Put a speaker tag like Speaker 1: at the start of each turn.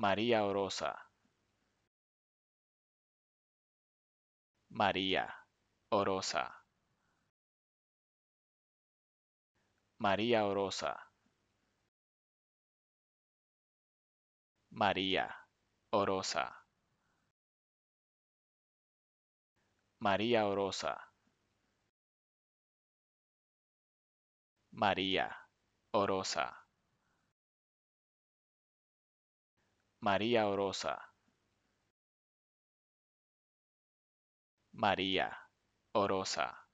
Speaker 1: María Orosa María Orosa María Orosa María Orosa María Orosa María Orosa María Orosa. María Orosa.